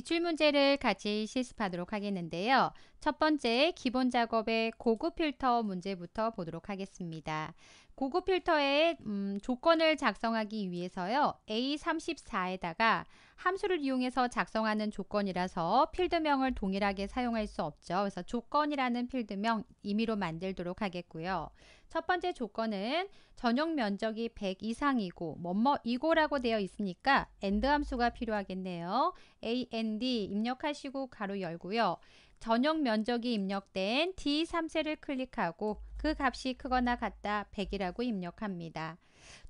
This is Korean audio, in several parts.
기출문제를 같이 실습하도록 하겠는데요. 첫 번째 기본 작업의 고급 필터 문제부터 보도록 하겠습니다. 고급 필터의 음, 조건을 작성하기 위해서요. A34에다가 함수를 이용해서 작성하는 조건이라서 필드명을 동일하게 사용할 수 없죠. 그래서 조건이라는 필드명 임의로 만들도록 하겠고요. 첫 번째 조건은 전용 면적이 100 이상이고 뭐 뭐이고라고 되어 있으니까 AND 함수가 필요하겠네요. AND 입력하시고 가로 열고요. 전용 면적이 입력된 d 3셀을 클릭하고 그 값이 크거나 같다 100이라고 입력합니다.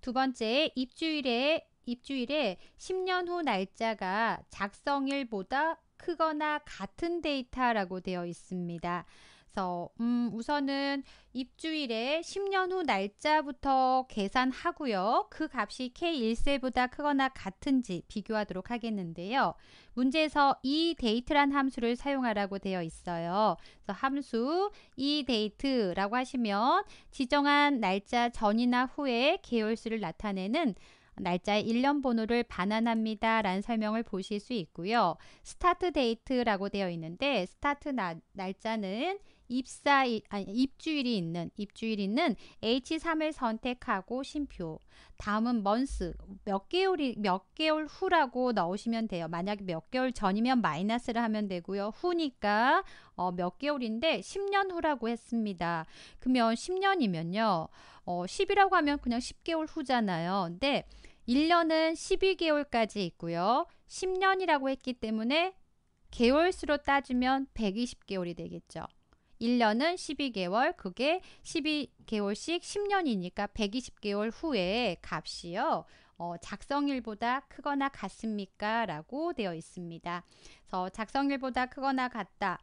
두 번째, 입주일에 입주일에 10년 후 날짜가 작성일보다 크거나 같은 데이터라고 되어 있습니다. 그래서 음, 우선은 입주일에 10년 후 날짜부터 계산하고요. 그 값이 K1세보다 크거나 같은지 비교하도록 하겠는데요. 문제에서 이 데이트란 함수를 사용하라고 되어 있어요. 그래서 함수 이 데이트라고 하시면 지정한 날짜 전이나 후에 계열수를 나타내는 날짜의 일련 번호를 반환합니다. 라는 설명을 보실 수 있고요. 스타트 데이트라고 되어 있는데 스타트 나, 날짜는 입사일 아니 입주일이 있는 입주일 있는 H3을 선택하고 심표. 다음은 먼스 몇 개월이 몇 개월 후라고 넣으시면 돼요. 만약에 몇 개월 전이면 마이너스를 하면 되고요. 후니까 어, 몇 개월인데 10년 후라고 했습니다. 그러면 10년이면요. 어, 10이라고 하면 그냥 10개월 후잖아요. 근데 1년은 12개월까지 있고요. 10년이라고 했기 때문에 개월수로 따지면 120개월이 되겠죠. 1년은 12개월, 그게 12개월씩 10년이니까 120개월 후에 값이요. 어, 작성일보다 크거나 같습니까? 라고 되어 있습니다. 그래서 작성일보다 크거나 같다.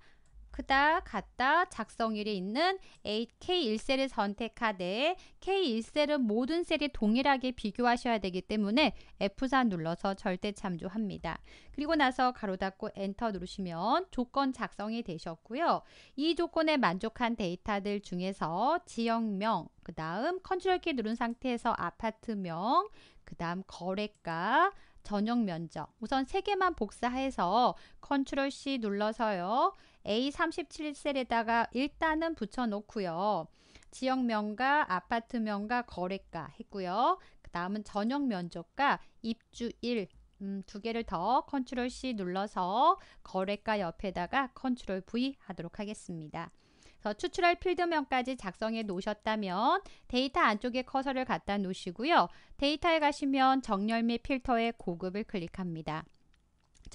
크다 같다 작성일이 있는 K1셀을 선택하되 K1셀은 모든 셀이 동일하게 비교하셔야 되기 때문에 F4 눌러서 절대 참조합니다. 그리고 나서 가로 닫고 엔터 누르시면 조건 작성이 되셨고요. 이 조건에 만족한 데이터들 중에서 지역명, 그 다음 컨트롤 키 누른 상태에서 아파트명, 그 다음 거래가, 전용 면적 우선 3개만 복사해서 컨트롤 C 눌러서요. A37셀에다가 일단은 붙여놓고요. 지역명과 아파트명과 거래가 했고요. 그 다음은 전용 면적과 입주 일 음, 두 개를 더 컨트롤 C 눌러서 거래가 옆에다가 컨트롤 V 하도록 하겠습니다. 추출할 필드명까지 작성해 놓으셨다면 데이터 안쪽에 커서를 갖다 놓으시고요. 데이터에 가시면 정렬 및 필터의 고급을 클릭합니다.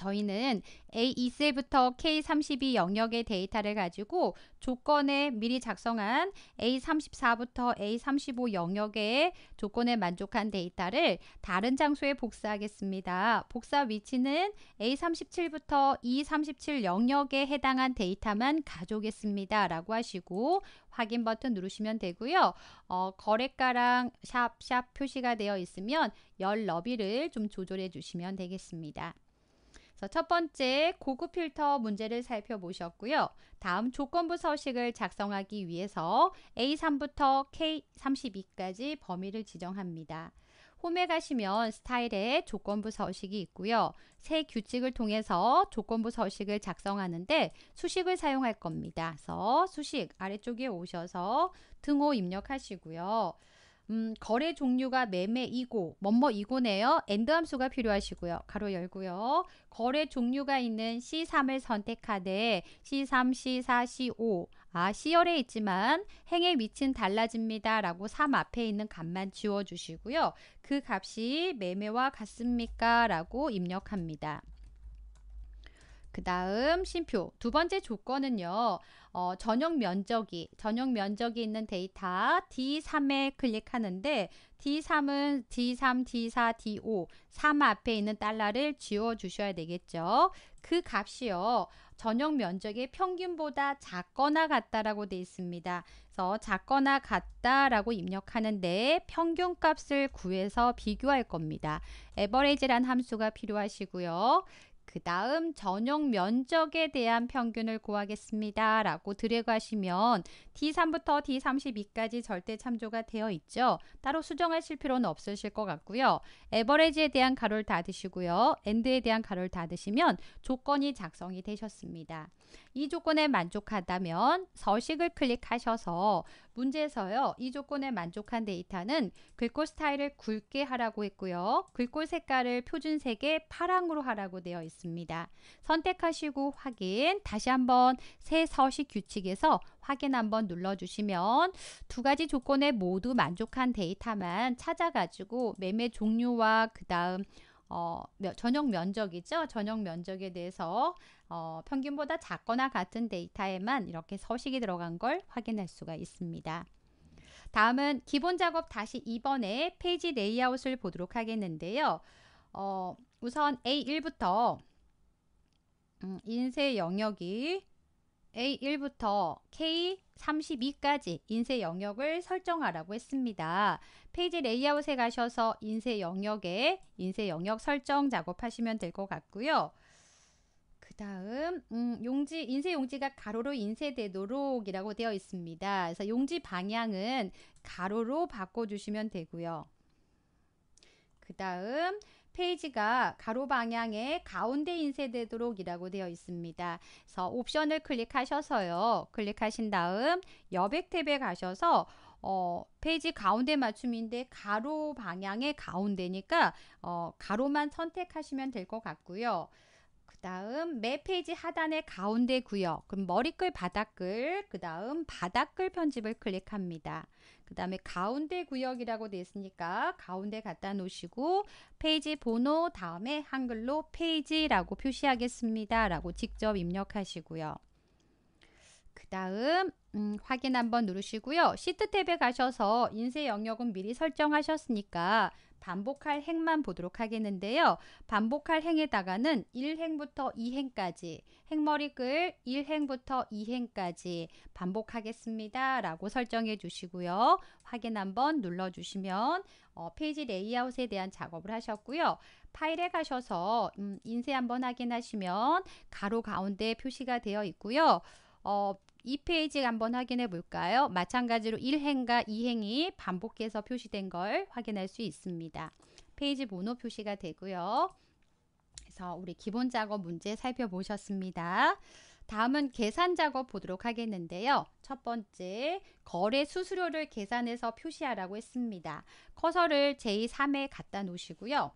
저희는 A2셀부터 K32 영역의 데이터를 가지고 조건에 미리 작성한 A34부터 A35 영역의 조건에 만족한 데이터를 다른 장소에 복사하겠습니다. 복사 위치는 A37부터 E37 영역에 해당한 데이터만 가져오겠습니다. 라고 하시고 확인 버튼 누르시면 되고요. 어, 거래가랑 샵샵 표시가 되어 있으면 열 너비를 좀 조절해 주시면 되겠습니다. 첫 번째 고급 필터 문제를 살펴보셨고요. 다음 조건부 서식을 작성하기 위해서 A3부터 K32까지 범위를 지정합니다. 홈에 가시면 스타일에 조건부 서식이 있고요. 새 규칙을 통해서 조건부 서식을 작성하는데 수식을 사용할 겁니다. 그래서 수식 아래쪽에 오셔서 등호 입력하시고요. 음, 거래 종류가 매매이고 뭐뭐이고네요. 엔드 함수가 필요하시고요. 가로 열고요. 거래 종류가 있는 C3을 선택하되 C3, C4, C5 아, C열에 있지만 행에 위치는 달라집니다. 라고 3 앞에 있는 값만 지워주시고요. 그 값이 매매와 같습니까? 라고 입력합니다. 그 다음 심표 두 번째 조건은요. 어, 전용 면적이 전용 면적이 있는 데이터 D3에 클릭하는데 D3은 D3, D4, D5 3 앞에 있는 달러를 지워 주셔야 되겠죠. 그 값이요. 전용 면적의 평균보다 작거나 같다라고 되어 있습니다. 그래서 작거나 같다라고 입력하는데 평균값을 구해서 비교할 겁니다. 에버레이지란 함수가 필요하시고요. 그 다음 전용 면적에 대한 평균을 구하겠습니다. 라고 드래그 하시면 D3부터 D32까지 절대 참조가 되어 있죠. 따로 수정하실 필요는 없으실 것 같고요. 에버레지에 대한 가로를 닫으시고요. 엔드에 대한 가로를 닫으시면 조건이 작성이 되셨습니다. 이 조건에 만족하다면 서식을 클릭하셔서 문제에서요. 이 조건에 만족한 데이터는 글꼴 스타일을 굵게 하라고 했고요. 글꼴 색깔을 표준색의 파랑으로 하라고 되어 있습니다. 선택하시고 확인 다시 한번 새 서식 규칙에서 확인 한번 눌러주시면 두 가지 조건에 모두 만족한 데이터만 찾아가지고 매매 종류와 그 다음 어, 전용 면적이죠. 전용 면적에 대해서 어, 평균보다 작거나 같은 데이터에만 이렇게 서식이 들어간 걸 확인할 수가 있습니다. 다음은 기본 작업 다시 2번에 페이지 레이아웃을 보도록 하겠는데요. 어, 우선 A1부터 음, 인쇄 영역이 A1부터 K32까지 인쇄 영역을 설정하라고 했습니다. 페이지 레이아웃에 가셔서 인쇄 영역에 인쇄 영역 설정 작업하시면 될 것 같고요. 다음 음, 용지 인쇄 용지가 가로로 인쇄되도록이라고 되어 있습니다. 그래서 용지 방향은 가로로 바꿔주시면 되고요. 그 다음 페이지가 가로 방향의 가운데 인쇄되도록이라고 되어 있습니다. 그래서 옵션을 클릭하셔서요. 클릭하신 다음 여백 탭에 가셔서 어, 페이지 가운데 맞춤인데 가로 방향의 가운데니까 어, 가로만 선택하시면 될 것 같고요. 다음 매 페이지 하단의 가운데 구역 그럼 머리글 바닥글 그 다음 바닥글 편집을 클릭합니다 그 다음에 가운데 구역이라고 되어 있으니까 가운데 갖다 놓으시고 페이지 번호 다음에 한글로 페이지라고 표시하겠습니다 라고 직접 입력하시고요 그 다음 음, 확인 한번 누르시고요. 시트 탭에 가셔서 인쇄 영역은 미리 설정하셨으니까 반복할 행만 보도록 하겠는데요. 반복할 행에다가는 1행부터 2행까지 행머리글 1행부터 2행까지 반복하겠습니다. 라고 설정해 주시고요. 확인 한번 눌러주시면 어, 페이지 레이아웃에 대한 작업을 하셨고요. 파일에 가셔서 음, 인쇄 한번 확인하시면 가로 가운데 표시가 되어 있고요. 어, 2페이지 한번 확인해 볼까요? 마찬가지로 1행과 2행이 반복해서 표시된 걸 확인할 수 있습니다. 페이지 번호 표시가 되고요. 그래서 우리 기본 작업 문제 살펴보셨습니다. 다음은 계산 작업 보도록 하겠는데요. 첫 번째, 거래 수수료를 계산해서 표시하라고 했습니다. 커서를 제3에 갖다 놓으시고요.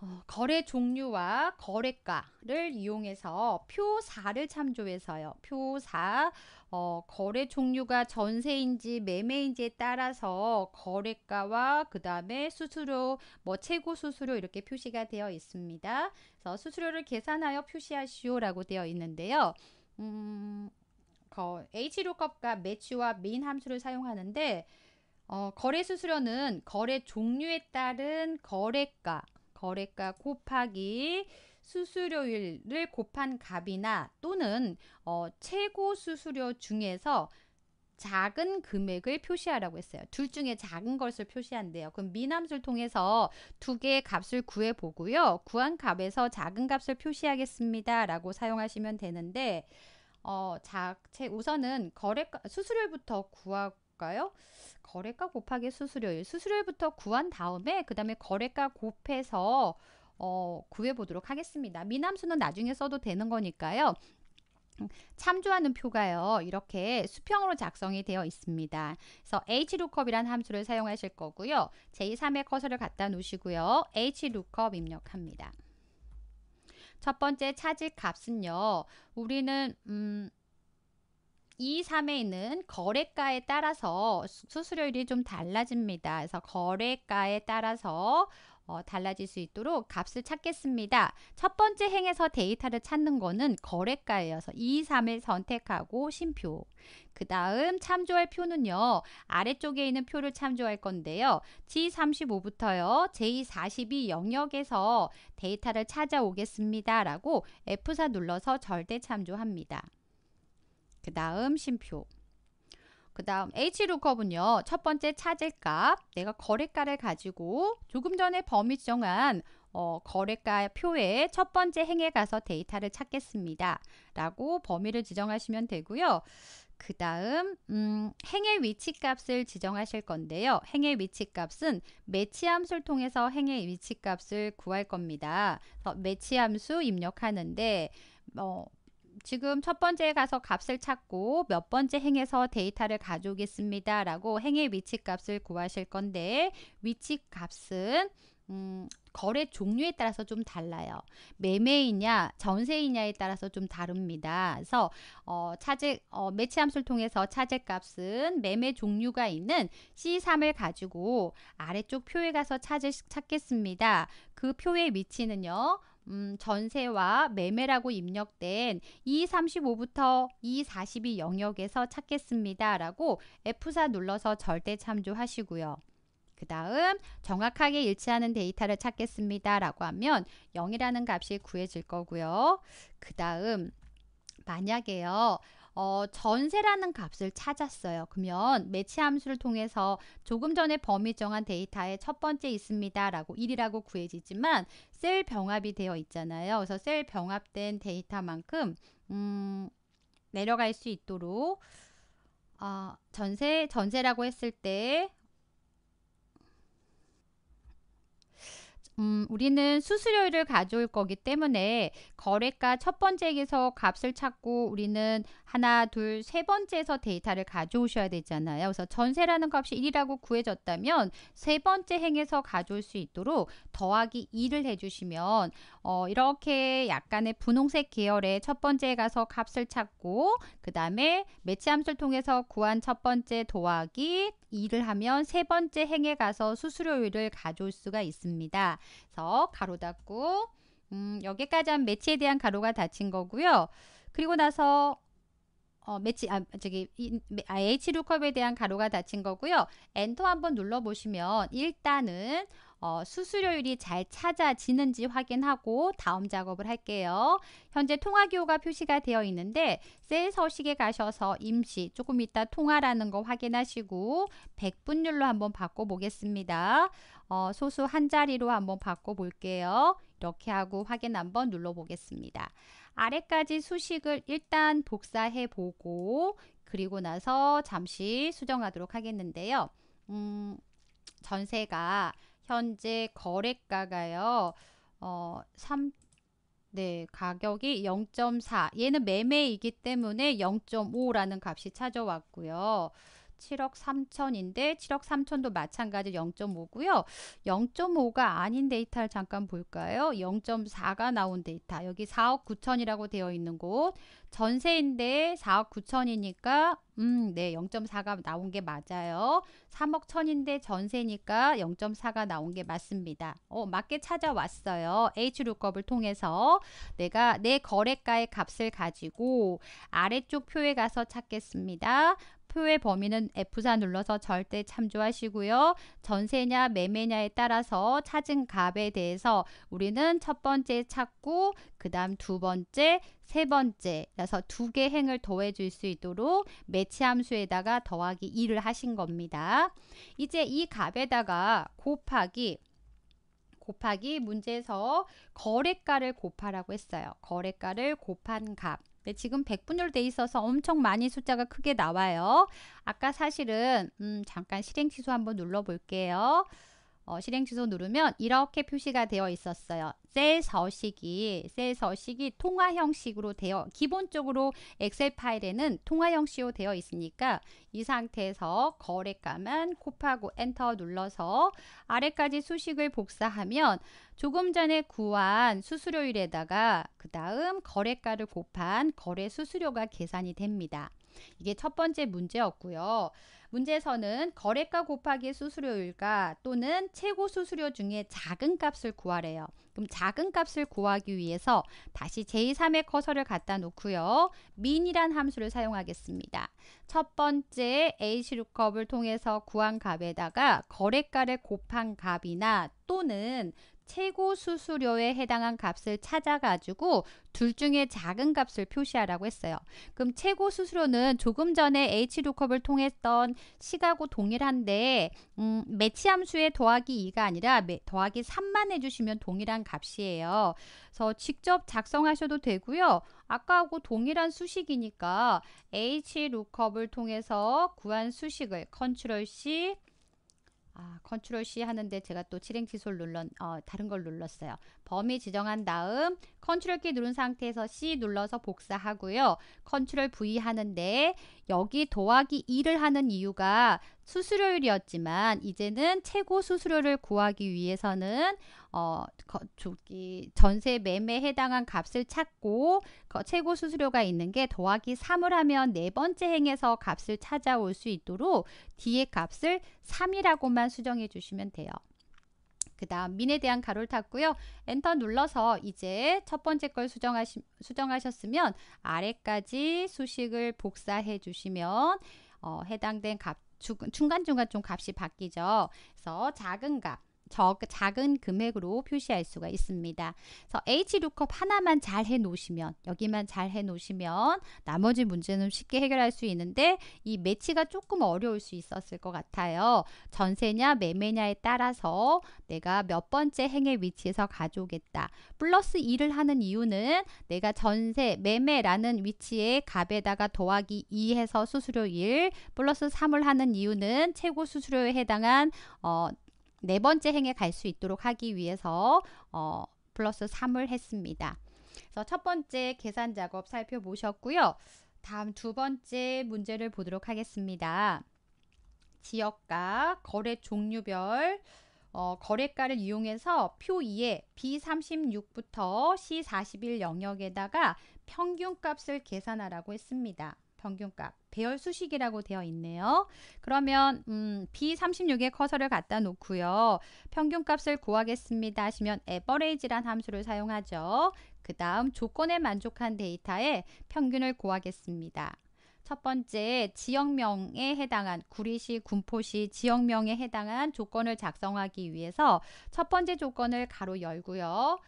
어, 거래 종류와 거래가를 이용해서 표사를 참조해서요. 표사, 어, 거래 종류가 전세인지 매매인지에 따라서 거래가와 그 다음에 수수료, 뭐 최고 수수료 이렇게 표시가 되어 있습니다. 그래서 수수료를 계산하여 표시하시오라고 되어 있는데요. 음, 거, H로값과 매치와 메인 함수를 사용하는데 어, 거래 수수료는 거래 종류에 따른 거래가 거래가 곱하기 수수료율을 곱한 값이나 또는 어, 최고 수수료 중에서 작은 금액을 표시하라고 했어요. 둘 중에 작은 것을 표시한대요. 그럼 미남수를 통해서 두 개의 값을 구해 보고요. 구한 값에서 작은 값을 표시하겠습니다. 라고 사용하시면 되는데 어, 자, 우선은 거래 가 수수료부터 구하고 볼까요? 거래가 곱하기 수수료일. 수수료일부터 구한 다음에 그 다음에 거래가 곱해서 어, 구해보도록 하겠습니다. 미남수는 나중에 써도 되는 거니까요. 참조하는 표가요 이렇게 수평으로 작성이 되어 있습니다 그래서 hlookup 이란 함수를 사용하실 거고요 제3의 커서를 갖다 놓으시고요 hlookup 입력합니다 첫 번째 차지 값은요 우리는 음, 2, 3에 있는 거래가에 따라서 수수료율이 좀 달라집니다. 그래서 거래가에 따라서 어, 달라질 수 있도록 값을 찾겠습니다. 첫 번째 행에서 데이터를 찾는 거는 거래가에요서 2, 3을 선택하고 심표. 그 다음 참조할 표는요. 아래쪽에 있는 표를 참조할 건데요. G35부터요. J42 영역에서 데이터를 찾아오겠습니다. 라고 F4 눌러서 절대 참조합니다. 그 다음 심표. 그 다음 H룩업은요. 첫 번째 차질값, 내가 거래가를 가지고 조금 전에 범위 정한 어, 거래가 표에 첫 번째 행에 가서 데이터를 찾겠습니다. 라고 범위를 지정하시면 되고요. 그 다음 음, 행의 위치값을 지정하실 건데요. 행의 위치값은 매치함수를 통해서 행의 위치값을 구할 겁니다. 매치함수 입력하는데 어, 지금 첫 번째에 가서 값을 찾고 몇 번째 행에서 데이터를 가져오겠습니다. 라고 행의 위치값을 구하실 건데 위치값은 음, 거래 종류에 따라서 좀 달라요. 매매이냐 전세이냐에 따라서 좀 다릅니다. 그래서 어, 차재 어, 매치함수를 통해서 차제값은 매매 종류가 있는 C3을 가지고 아래쪽 표에 가서 찾을, 찾겠습니다. 그 표의 위치는요. 음, 전세와 매매라고 입력된 2 3 5부터2 4 2 영역에서 찾겠습니다. 라고 F4 눌러서 절대 참조하시고요. 그 다음 정확하게 일치하는 데이터를 찾겠습니다. 라고 하면 0이라는 값이 구해질 거고요. 그 다음 만약에요. 어, 전세라는 값을 찾았어요. 그러면 매치 함수를 통해서 조금 전에 범위 정한 데이터의 첫 번째 있습니다. 라고 1이라고 구해지지만 셀 병합이 되어 있잖아요. 그래서 셀 병합된 데이터만큼 음, 내려갈 수 있도록 어, 전세 전세라고 했을 때 음, 우리는 수수료를 가져올 거기 때문에 거래가 첫 번째에서 값을 찾고 우리는 하나, 둘, 세 번째에서 데이터를 가져오셔야 되잖아요. 그래서 전세라는 값이 1이라고 구해졌다면 세 번째 행에서 가져올 수 있도록 더하기 2를 해주시면 어, 이렇게 약간의 분홍색 계열의 첫 번째에 가서 값을 찾고 그 다음에 매치함수를 통해서 구한 첫 번째 더하기 2를 하면 세 번째 행에 가서 수수료율을 가져올 수가 있습니다. 그래서 가로 닫고 음, 여기까지 한 매치에 대한 가로가 닫힌 거고요. 그리고 나서 어, 매치 아 저기 이, H 루컵에 대한 가로가 닫힌 거고요. 엔터 한번 눌러 보시면 일단은 어, 수수료율이 잘 찾아지는지 확인하고 다음 작업을 할게요. 현재 통화기호가 표시가 되어 있는데 셀 서식에 가셔서 임시 조금 이따 통화라는 거 확인하시고 백분율로 한번 바꿔보겠습니다. 어, 소수 한 자리로 한번 바꿔볼게요. 이렇게 하고 확인 한번 눌러보겠습니다. 아래까지 수식을 일단 복사해 보고 그리고 나서 잠시 수정하도록 하겠는데요. 음, 전세가 현재 거래가가요. 어, 3, 네, 가격이 0.4. 얘는 매매이기 때문에 0.5라는 값이 찾아왔고요. 7억 3천인데 7억 3천도 마찬가지 0.5고요. 0.5가 아닌 데이터를 잠깐 볼까요? 0.4가 나온 데이터. 여기 4억 9천이라고 되어 있는 곳. 전세인데 4억 9천이니까 음, 네, 0.4가 나온 게 맞아요. 3억 천인데 전세니까 0.4가 나온 게 맞습니다. 어, 맞게 찾아왔어요. H룩업을 통해서 내가 내 거래가의 값을 가지고 아래쪽 표에 가서 찾겠습니다. 표의 범위는 F4 눌러서 절대 참조하시고요. 전세냐 매매냐에 따라서 찾은 값에 대해서 우리는 첫 번째 찾고 그 다음 두 번째 세 번째 그래서 두 개 행을 더해 줄 수 있도록 매치 함수에다가 더하기 2를 하신 겁니다. 이제 이 값에다가 곱하기 곱하기 문제에서 거래가를 곱하라고 했어요. 거래가를 곱한 값. 네, 지금 1 0 0분율돼 있어서 엄청 많이 숫자가 크게 나와요. 아까 사실은 음, 잠깐 실행 취소 한번 눌러 볼게요. 어, 실행 취소 누르면 이렇게 표시가 되어 있었어요. 셀 서식이 셀 서식이 통화 형식으로 되어 기본적으로 엑셀 파일에는 통화 형식으로 되어 있으니까 이 상태에서 거래가만 곱하고 엔터 눌러서 아래까지 수식을 복사하면 조금 전에 구한 수수료율에다가 그 다음 거래가를 곱한 거래 수수료가 계산이 됩니다. 이게 첫 번째 문제였고요. 문제에서는 거래가 곱하기 수수료율과 또는 최고 수수료 중에 작은 값을 구하래요. 그럼 작은 값을 구하기 위해서 다시 제3의 커서를 갖다 놓고요. 민이란 함수를 사용하겠습니다. 첫 번째 a c l o 을 통해서 구한 값에다가 거래가를 곱한 값이나 또는 최고 수수료에 해당한 값을 찾아가지고 둘 중에 작은 값을 표시하라고 했어요. 그럼 최고 수수료는 조금 전에 H룩컵을 통했던 시하고 동일한데 음, 매치 함수의 더하기 2가 아니라 매, 더하기 3만 해주시면 동일한 값이에요. 그래서 직접 작성하셔도 되고요. 아까하고 동일한 수식이니까 H룩컵을 통해서 구한 수식을 컨트롤 C, 아, 컨트롤 C 하는데 제가 또 실행 취소 눌렀, 어, 다른 걸 눌렀어요. 범위 지정한 다음 컨트롤 키 누른 상태에서 C 눌러서 복사하고요. 컨트롤 V 하는데 여기 더하기 2를 하는 이유가 수수료율이었지만 이제는 최고 수수료를 구하기 위해서는 어, 거, 저기 전세 매매에 해당한 값을 찾고 거, 최고 수수료가 있는 게 더하기 3을 하면 네 번째 행에서 값을 찾아올 수 있도록 뒤에 값을 3이라고만 수정해 주시면 돼요. 그 다음 민에 대한 가로를 탔고요. 엔터 눌러서 이제 첫 번째 걸 수정하시, 수정하셨으면 아래까지 수식을 복사해 주시면 어, 해당된 값 중간중간 좀 값이 바뀌죠. 그래서 작은 값, 적, 작은 금액으로 표시할 수가 있습니다. 그래서 H룩컵 하나만 잘 해놓으시면 여기만 잘 해놓으시면 나머지 문제는 쉽게 해결할 수 있는데 이 매치가 조금 어려울 수 있었을 것 같아요. 전세냐 매매냐에 따라서 내가 몇 번째 행의 위치에서 가져오겠다. 플러스 2를 하는 이유는 내가 전세 매매라는 위치에 값에다가 더하기 2해서 수수료 1 플러스 3을 하는 이유는 최고 수수료에 해당한 어, 네 번째 행에 갈 수 있도록 하기 위해서 어, 플러스 3을 했습니다. 그래서 첫 번째 계산 작업 살펴보셨고요. 다음 두 번째 문제를 보도록 하겠습니다. 지역가, 거래 종류별, 어, 거래가를 이용해서 표 2에 B36부터 C41 영역에다가 평균값을 계산하라고 했습니다. 평균값 배열 수식이라고 되어 있네요. 그러면 음, b 3 6의 커서를 갖다 놓고요. 평균값을 구하겠습니다 하시면 average란 함수를 사용하죠. 그 다음 조건에 만족한 데이터에 평균을 구하겠습니다. 첫 번째 지역명에 해당한 구리시, 군포시 지역명에 해당한 조건을 작성하기 위해서 첫 번째 조건을 가로 열고요.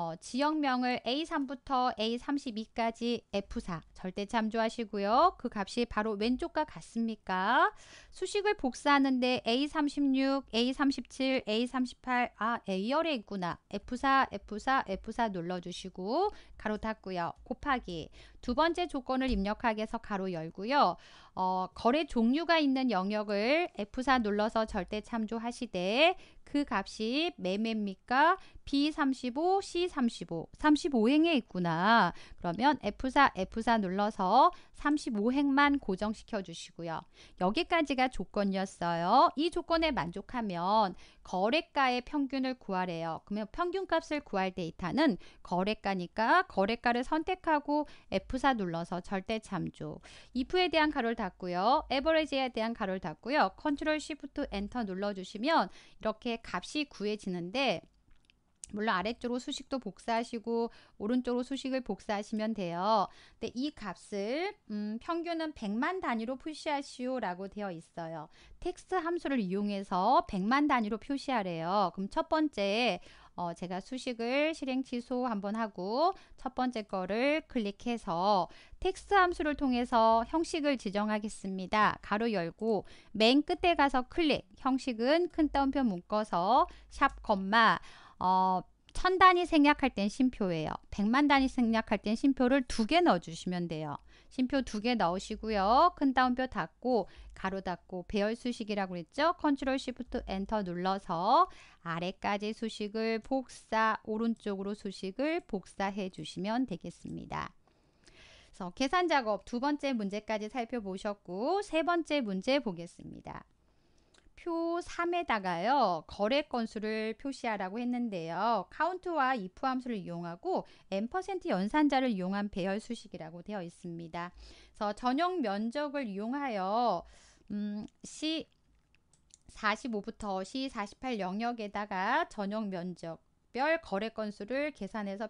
어, 지역명을 A3부터 A32까지 F4 절대 참조하시고요. 그 값이 바로 왼쪽과 같습니까? 수식을 복사하는데 A36, A37, A38, 아 A열에 있구나. F4, F4, F4 눌러주시고 가로 닫고요. 곱하기 두 번째 조건을 입력하기 해서 가로 열고요. 어, 거래 종류가 있는 영역을 F4 눌러서 절대 참조하시되 그 값이 매매입니까? B35, C35, 35행에 있구나. 그러면 F4, F4 눌러서 35행만 고정시켜 주시고요. 여기까지가 조건이었어요. 이 조건에 만족하면 거래가의 평균을 구하래요. 그러면 평균값을 구할 데이터는 거래가니까 거래가를 선택하고 F4 눌러서 절대 참조. if에 대한 가로를 닫고요. average에 대한 가로를 닫고요. 컨트롤 쉬프트 엔터 눌러주시면 이렇게 값이 구해지는데 물론 아래쪽으로 수식도 복사하시고 오른쪽으로 수식을 복사하시면 돼요. 근데 이 값을 음, 평균은 100만 단위로 표시하시오 라고 되어 있어요. 텍스트 함수를 이용해서 100만 단위로 표시하래요. 그럼 첫 번째 어, 제가 수식을 실행 취소 한번 하고 첫 번째 거를 클릭해서 텍스트 함수를 통해서 형식을 지정하겠습니다. 가로 열고 맨 끝에 가서 클릭 형식은 큰 따옴표 묶어서 샵, 콤마 어, 천 단위 생략할 땐 심표예요. 백만 단위 생략할 땐 심표를 두 개 넣어주시면 돼요. 심표 두 개 넣으시고요. 큰 따옴표 닫고 가로 닫고 배열 수식이라고 그랬죠? 컨트롤 시프트 엔터 눌러서 아래까지 수식을 복사 오른쪽으로 수식을 복사해 주시면 되겠습니다. 그래서 계산 작업 두 번째 문제까지 살펴보셨고 세 번째 문제 보겠습니다. 표 3에다가요. 거래 건수를 표시하라고 했는데요. 카운트와 if 함수를 이용하고 n% 연산자를 이용한 배열 수식이라고 되어 있습니다. 그래서 전용 면적을 이용하여 음, C45부터 C48 영역에다가 전용 면적 별 거래 건수를 계산해서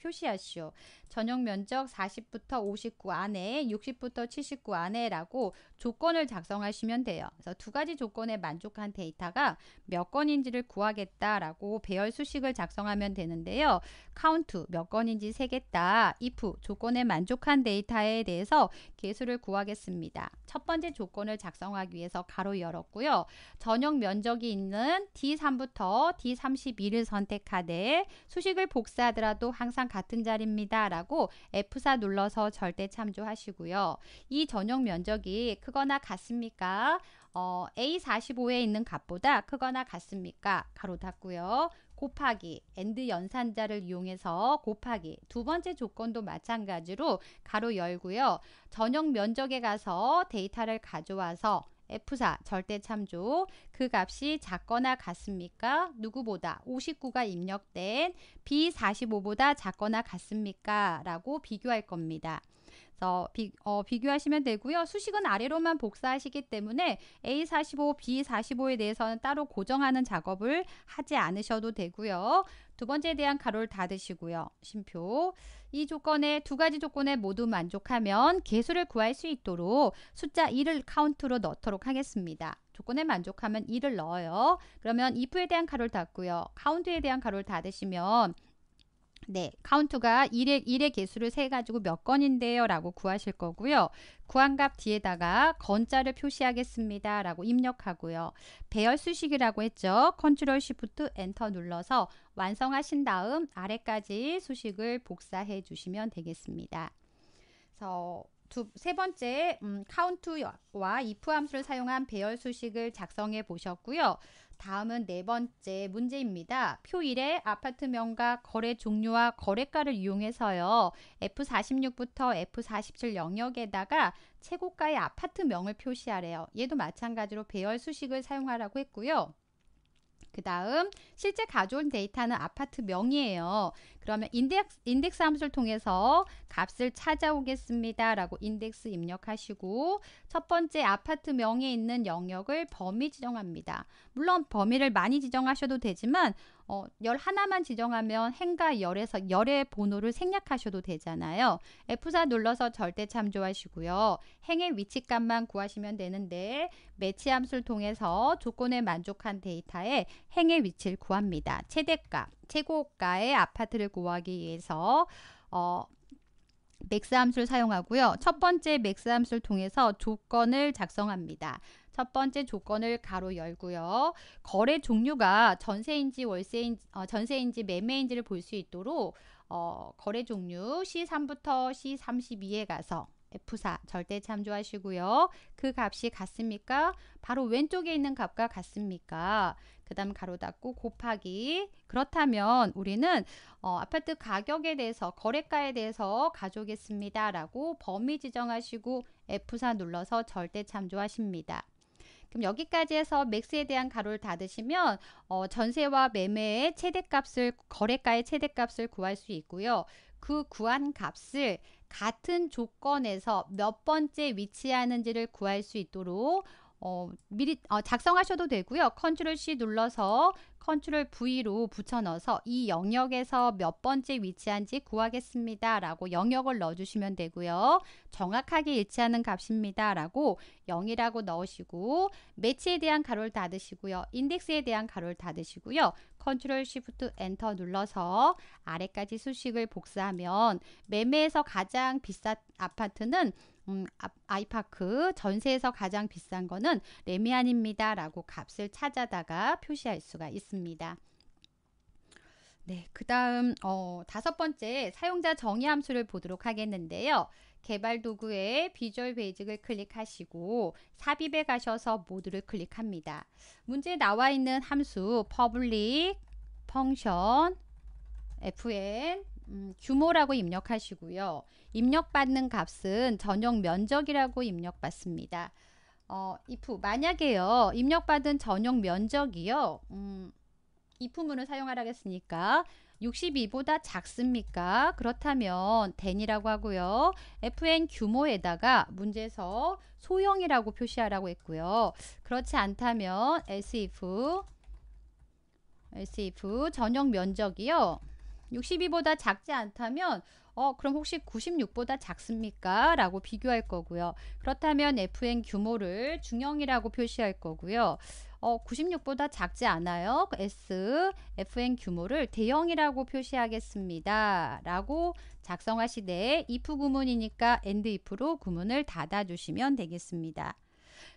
표시하시오. 전용 면적 40부터 59 안에, 60부터 79 안에라고 조건을 작성하시면 돼요. 그래서 두 가지 조건에 만족한 데이터가 몇 건인지를 구하겠다라고 배열 수식을 작성하면 되는데요. 카운트 몇 건인지 세겠다. if 조건에 만족한 데이터에 대해서 개수를 구하겠습니다. 첫 번째 조건을 작성하기 위해서 가로 열었고요. 전용 면적이 있는 D3부터 D31을 선택하되 수식을 복사하더라도 항상 같은 자리입니다. 라고 F4 눌러서 절대 참조하시고요. 이 전용 면적이 크거나 같습니까? 어, A45에 있는 값보다 크거나 같습니까? 가로 닫고요. 곱하기 a 드 연산자를 이용해서 곱하기 두 번째 조건도 마찬가지로 가로 열고요. 전용 면적에 가서 데이터를 가져와서 F4 절대 참조 그 값이 작거나 같습니까? 누구보다 59가 입력된 B45보다 작거나 같습니까? 라고 비교할 겁니다. 그래서 비, 어, 비교하시면 되고요. 수식은 아래로만 복사하시기 때문에 A45, B45에 대해서는 따로 고정하는 작업을 하지 않으셔도 되고요. 두 번째에 대한 가로를 닫으시고요. 심표. 이 조건에 두 가지 조건에 모두 만족하면 개수를 구할 수 있도록 숫자 1을 카운트로 넣도록 하겠습니다. 조건에 만족하면 1을 넣어요. 그러면 if에 대한 가로를 닫고요. 카운트에 대한 가로를 닫으시면 네, 카운트가 1의, 1의 개수를 세가지고 몇 건인데요? 라고 구하실 거고요. 구한값 뒤에다가 건자를 표시하겠습니다. 라고 입력하고요. 배열 수식이라고 했죠. 컨트롤 s h i 엔터 눌러서 완성하신 다음 아래까지 수식을 복사해 주시면 되겠습니다. 그래서 두, 세 번째 음, 카운트와 if 함수를 사용한 배열 수식을 작성해 보셨고요. 다음은 네 번째 문제입니다. 표 1에 아파트 명가 거래 종류와 거래가를 이용해서요. F46부터 F47 영역에다가 최고가의 아파트 명을 표시하래요. 얘도 마찬가지로 배열 수식을 사용하라고 했고요. 그 다음 실제 가져온 데이터는 아파트 명이에요. 그러면 인덱스, 인덱스 함수를 통해서 값을 찾아오겠습니다. 라고 인덱스 입력하시고 첫 번째 아파트명에 있는 영역을 범위 지정합니다. 물론 범위를 많이 지정하셔도 되지만 어, 열 하나만 지정하면 행과 열에서 열의 번호를 생략하셔도 되잖아요. F4 눌러서 절대 참조하시고요. 행의 위치값만 구하시면 되는데 매치 함수를 통해서 조건에 만족한 데이터에 행의 위치를 구합니다. 최대값. 최고가의 아파트를 구하기 위해서 어, 맥스 함수를 사용하고요. 첫 번째 맥스 함수를 통해서 조건을 작성합니다. 첫 번째 조건을 가로 열고요. 거래 종류가 전세인지 월세인 어, 전세인지 매매인지를 볼 수 있도록 어, 거래 종류 C3부터 C32에 가서 F4 절대 참조하시고요. 그 값이 같습니까? 바로 왼쪽에 있는 값과 같습니까? 그 다음 가로 닫고 곱하기 그렇다면 우리는 어, 아파트 가격에 대해서 거래가에 대해서 가져오겠습니다 라고 범위 지정하시고 F4 눌러서 절대 참조하십니다. 그럼 여기까지 해서 맥스에 대한 가로를 닫으시면 어, 전세와 매매의 최대값을 거래가의 최대값을 구할 수 있고요. 그 구한 값을 같은 조건에서 몇 번째 위치하는지를 구할 수 있도록 어, 미리 어, 작성하셔도 되고요. 컨트롤 C 눌러서 컨트롤 V로 붙여넣어서 이 영역에서 몇 번째 위치한지 구하겠습니다. 라고 영역을 넣어주시면 되고요. 정확하게 일치하는 값입니다. 라고 0이라고 넣으시고 매치에 대한 가로를 닫으시고요. 인덱스에 대한 가로를 닫으시고요. 컨트롤 Shift 엔터 눌러서 아래까지 수식을 복사하면 매매에서 가장 비싼 아파트는 음, 아, 아이파크 전세에서 가장 비싼 거는 레미안입니다. 라고 값을 찾아다가 표시할 수가 있습니다. 네, 그 다음 어, 다섯 번째 사용자 정의 함수를 보도록 하겠는데요. 개발 도구의 비주얼 베이직을 클릭하시고 삽입에 가셔서 모드를 클릭합니다. 문제에 나와 있는 함수 public, function, fn, 음, 규모라고 입력하시고요. 입력받는 값은 전용 면적이라고 입력받습니다. 어, if 만약에요. 입력받은 전용 면적이요. 음, if문을 사용하라겠으니까 62보다 작습니까? 그렇다면 t e n 이라고 하고요. fn 규모에다가 문제에서 소형이라고 표시하라고 했고요. 그렇지 않다면 sif sif 전용 면적이요. 62보다 작지 않다면 어, 그럼 혹시 96보다 작습니까? 라고 비교할 거고요. 그렇다면 FN 규모를 중형이라고 표시할 거고요. 어, 96보다 작지 않아요. S, FN 규모를 대형이라고 표시하겠습니다. 라고 작성하시되 if 구문이니까 and if로 구문을 닫아주시면 되겠습니다.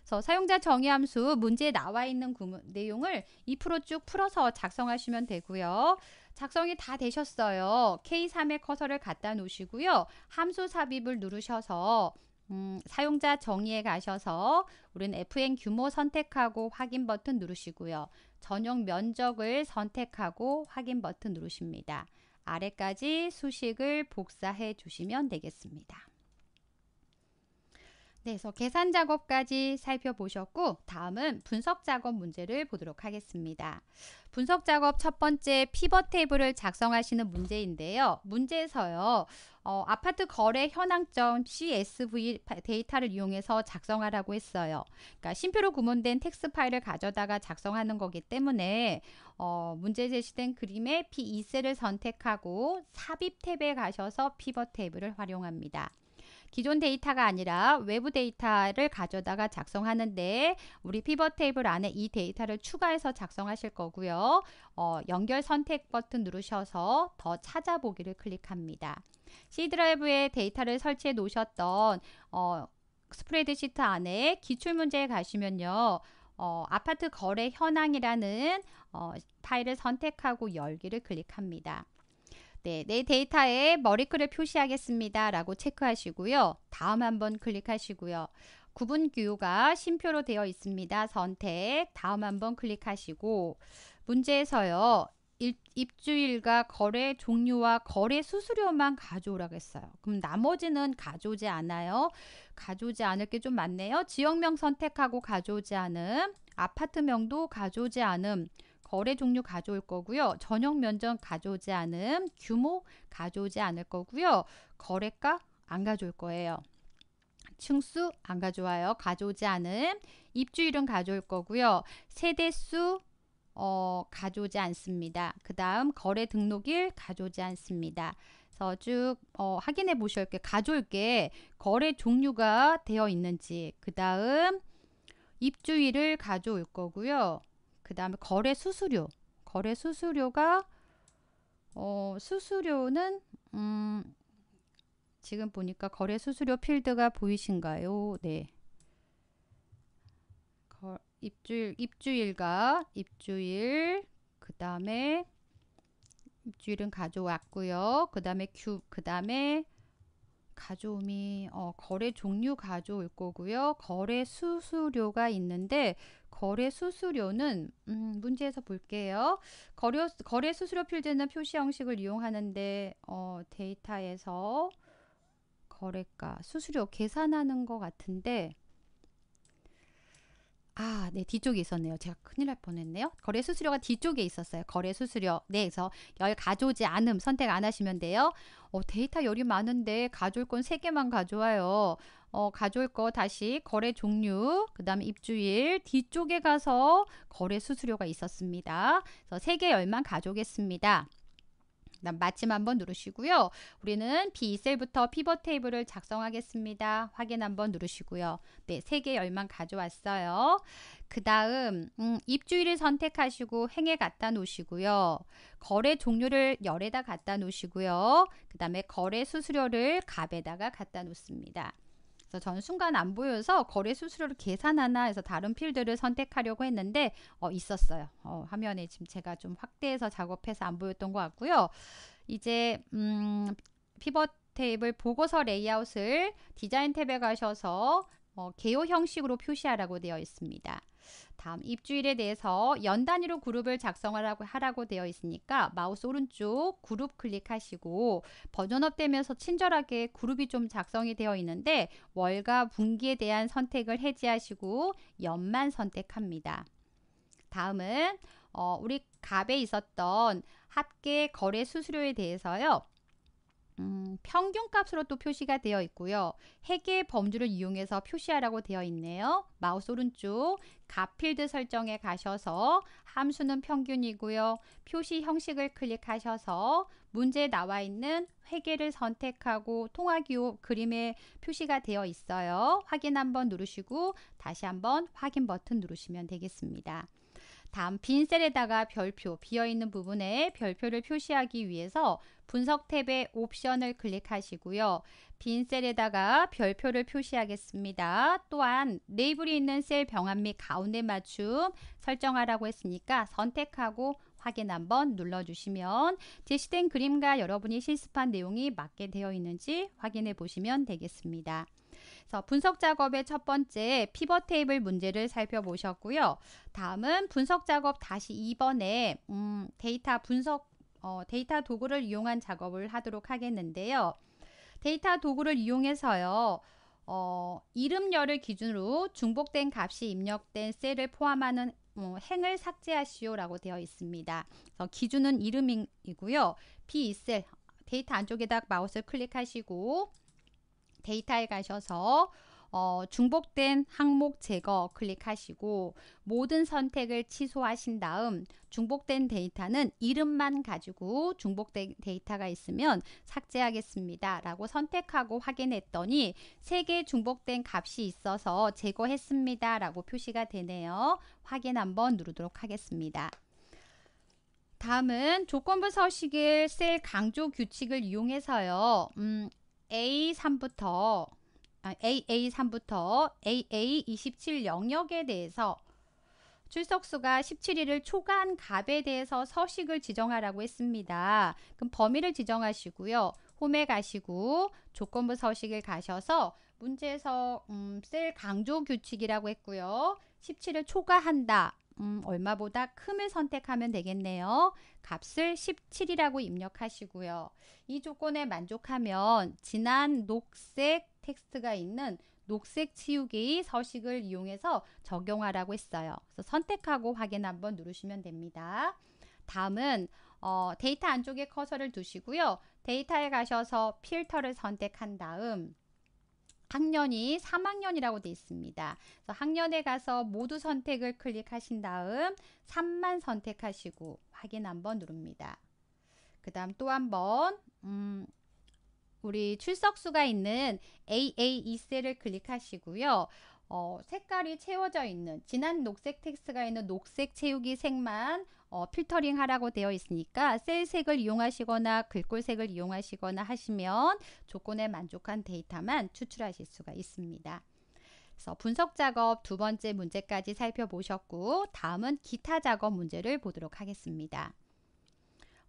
그래서 사용자 정의 함수 문제에 나와 있는 내용을 2%쭉 풀어서 작성하시면 되고요. 작성이 다 되셨어요. K3의 커서를 갖다 놓으시고요. 함수 삽입을 누르셔서 음, 사용자 정의에 가셔서 우리 FN 규모 선택하고 확인 버튼 누르시고요. 전용 면적을 선택하고 확인 버튼 누르십니다. 아래까지 수식을 복사해 주시면 되겠습니다. 네, 그래서 계산 작업까지 살펴보셨고 다음은 분석 작업 문제를 보도록 하겠습니다. 분석 작업 첫 번째 피벗 테이블을 작성하시는 문제인데요. 문제에서요. 어, 아파트 거래 현황점 CSV 데이터를 이용해서 작성하라고 했어요. 그러니까 심표로 구문된 텍스 파일을 가져다가 작성하는 거기 때문에 어, 문제 제시된 그림의 P2셀을 e 선택하고 삽입 탭에 가셔서 피벗 테이블을 활용합니다. 기존 데이터가 아니라 외부 데이터를 가져다가 작성하는데 우리 피벗 테이블 안에 이 데이터를 추가해서 작성하실 거고요. 어, 연결 선택 버튼 누르셔서 더 찾아보기를 클릭합니다. C 드라이브에 데이터를 설치해 놓으셨던 어, 스프레드시트 안에 기출문제에 가시면요. 어, 아파트 거래 현황이라는 어, 파일을 선택하고 열기를 클릭합니다. 네, 내 데이터에 머리글을 표시하겠습니다. 라고 체크하시고요. 다음 한번 클릭하시고요. 구분 기호가 심표로 되어 있습니다. 선택, 다음 한번 클릭하시고 문제에서요. 입주일과 거래 종류와 거래 수수료만 가져오라고 했어요. 그럼 나머지는 가져오지 않아요. 가져오지 않을 게 좀 많네요. 지역명 선택하고 가져오지 않음, 아파트명도 가져오지 않음, 거래 종류 가져올 거고요. 전용 면적 가져오지 않음, 규모 가져오지 않을 거고요. 거래가 안 가져올 거예요. 층수 안 가져와요. 가져오지 않음, 입주일은 가져올 거고요. 세대수 어, 가져오지 않습니다. 그 다음 거래 등록일 가져오지 않습니다. 서쭉 어, 확인해 보셔야 게 가져올 게 거래 종류가 되어 있는지 그 다음 입주일을 가져올 거고요. 그 다음에 거래 수수료. 거래 수수료가 어, 수수료는 음, 지금 보니까 거래 수수료 필드가 보이신가요? 네. 거, 입주일 입주일과 입주일 그 다음에 입주일은 가져왔고요. 그 다음에 큐, 그 다음에 가져옴이 어, 거래 종류 가져올 거고요. 거래 수수료가 있는데 거래 수수료는 음, 문제에서 볼게요. 거래, 거래 수수료 필드는 표시 형식을 이용하는데 어, 데이터에서 거래가 수수료 계산하는 것 같은데 아, 네, 뒤쪽에 있었네요. 제가 큰일 날 뻔했네요. 거래 수수료가 뒤쪽에 있었어요. 거래 수수료. 네, 그래서 열 가져오지 않음 선택 안 하시면 돼요. 어, 데이터 열이 많은데 가져올 건 세개만 가져와요. 어, 가져올 거 다시 거래 종류, 그 다음에 입주일 뒤쪽에 가서 거래 수수료가 있었습니다. 그래서 세 개 열만 가져오겠습니다. 그다음 마침 한번 누르시고요. 우리는 b 셀부터 피벗 테이블을 작성하겠습니다. 확인 한번 누르시고요. 네, 세 개 열만 가져왔어요. 그 다음 음, 입주일을 선택하시고 행에 갖다 놓으시고요. 거래 종류를 열에다 갖다 놓으시고요. 그 다음에 거래 수수료를 갑에다가 갖다 놓습니다. 그래서 저는 순간 안 보여서 거래 수수료를 계산하나 해서 다른 필드를 선택하려고 했는데 어, 있었어요. 어, 화면에 지금 제가 좀 확대해서 작업해서 안 보였던 것 같고요. 이제 음, 피벗 테이블 보고서 레이아웃을 디자인 탭에 가셔서 어, 개요 형식으로 표시하라고 되어 있습니다. 다음 입주일에 대해서 연 단위로 그룹을 작성하라고 하라고 되어 있으니까 마우스 오른쪽 그룹 클릭하시고 버전업 되면서 친절하게 그룹이 좀 작성이 되어 있는데 월과 분기에 대한 선택을 해제하시고 연만 선택합니다. 다음은 어, 우리 갑에 있었던 합계 거래 수수료에 대해서요. 음, 평균값으로 또 표시가 되어 있고요. 핵의 범주를 이용해서 표시하라고 되어 있네요. 마우스 오른쪽 가필드 설정에 가셔서 함수는 평균이고요. 표시 형식을 클릭하셔서 문제에 나와 있는 회계를 선택하고 통화기호 그림에 표시가 되어 있어요. 확인 한번 누르시고 다시 한번 확인 버튼 누르시면 되겠습니다. 다음 빈 셀에다가 별표, 비어있는 부분에 별표를 표시하기 위해서 분석 탭의 옵션을 클릭하시고요. 빈 셀에다가 별표를 표시하겠습니다. 또한 네이블이 있는 셀 병합 및 가운데 맞춤 설정하라고 했으니까 선택하고 확인 한번 눌러주시면 제시된 그림과 여러분이 실습한 내용이 맞게 되어 있는지 확인해 보시면 되겠습니다. 그래서 분석 작업의 첫 번째 피벗 테이블 문제를 살펴보셨고요. 다음은 분석 작업 다시 2번에 음, 데이터 분석 어, 데이터 도구를 이용한 작업을 하도록 하겠는데요. 데이터 도구를 이용해서요. 어, 이름열을 기준으로 중복된 값이 입력된 셀을 포함하는 어, 행을 삭제하시오 라고 되어 있습니다. 그래서 기준은 이름이고요. B2셀 데이터 안쪽에다 마우스 클릭하시고 데이터에 가셔서 어, 중복된 항목 제거 클릭하시고 모든 선택을 취소하신 다음 중복된 데이터는 이름만 가지고 중복된 데이터가 있으면 삭제하겠습니다. 라고 선택하고 확인했더니 3개 중복된 값이 있어서 제거했습니다. 라고 표시가 되네요. 확인 한번 누르도록 하겠습니다. 다음은 조건부 서식일 셀 강조 규칙을 이용해서요. 음, A3부터 아, AA3부터 AA27 영역에 대해서 출석수가 17일을 초과한 갑에 대해서 서식을 지정하라고 했습니다. 그럼 범위를 지정하시고요. 홈에 가시고 조건부 서식을 가셔서 문제에서 음, 셀 강조 규칙이라고 했고요. 17을 초과한다. 음, 얼마보다 큼을 선택하면 되겠네요. 값을 17이라고 입력하시고요. 이 조건에 만족하면 진한 녹색 텍스트가 있는 녹색 치우기 서식을 이용해서 적용하라고 했어요. 그래서 선택하고 확인 한번 누르시면 됩니다. 다음은 어, 데이터 안쪽에 커서를 두시고요. 데이터에 가셔서 필터를 선택한 다음 학년이 3학년이라고 되어 있습니다. 그래서 학년에 가서 모두 선택을 클릭하신 다음 3만 선택하시고 확인 한번 누릅니다. 그 다음 또 한번 음, 우리 출석수가 있는 AA2셀을 클릭하시고요. 어, 색깔이 채워져 있는 진한 녹색 텍스트가 있는 녹색 채우기 색만 어, 필터링 하라고 되어 있으니까 셀색을 이용하시거나 글꼴색을 이용하시거나 하시면 조건에 만족한 데이터만 추출하실 수가 있습니다. 그래서 분석 작업 두 번째 문제까지 살펴보셨고 다음은 기타 작업 문제를 보도록 하겠습니다.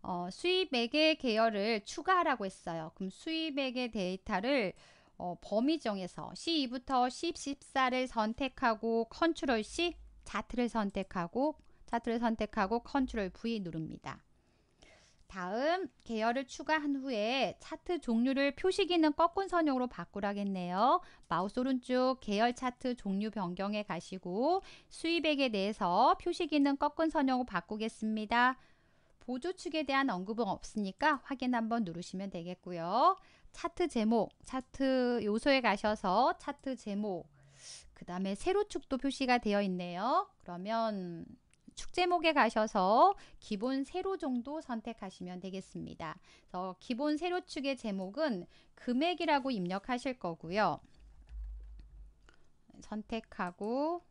어, 수입액의 계열을 추가하라고 했어요. 그럼 수입액의 데이터를 어, 범위 정해서 C2부터 C14를 선택하고 컨트롤 C 자트를 선택하고 차트를 선택하고 컨트롤 V 누릅니다. 다음 계열을 추가한 후에 차트 종류를 표시 기능 꺾은 선형으로 바꾸라겠네요. 마우스 오른쪽 계열 차트 종류 변경에 가시고 수입액에 대해서 표시 기능 꺾은 선형으로 바꾸겠습니다. 보조축에 대한 언급은 없으니까 확인 한번 누르시면 되겠고요. 차트 제목, 차트 요소에 가셔서 차트 제목, 그 다음에 세로축도 표시가 되어 있네요. 그러면 축제목에 가셔서 기본 세로 정도 선택하시면 되겠습니다. 그래서 기본 세로축의 제목은 금액이라고 입력하실 거고요. 선택하고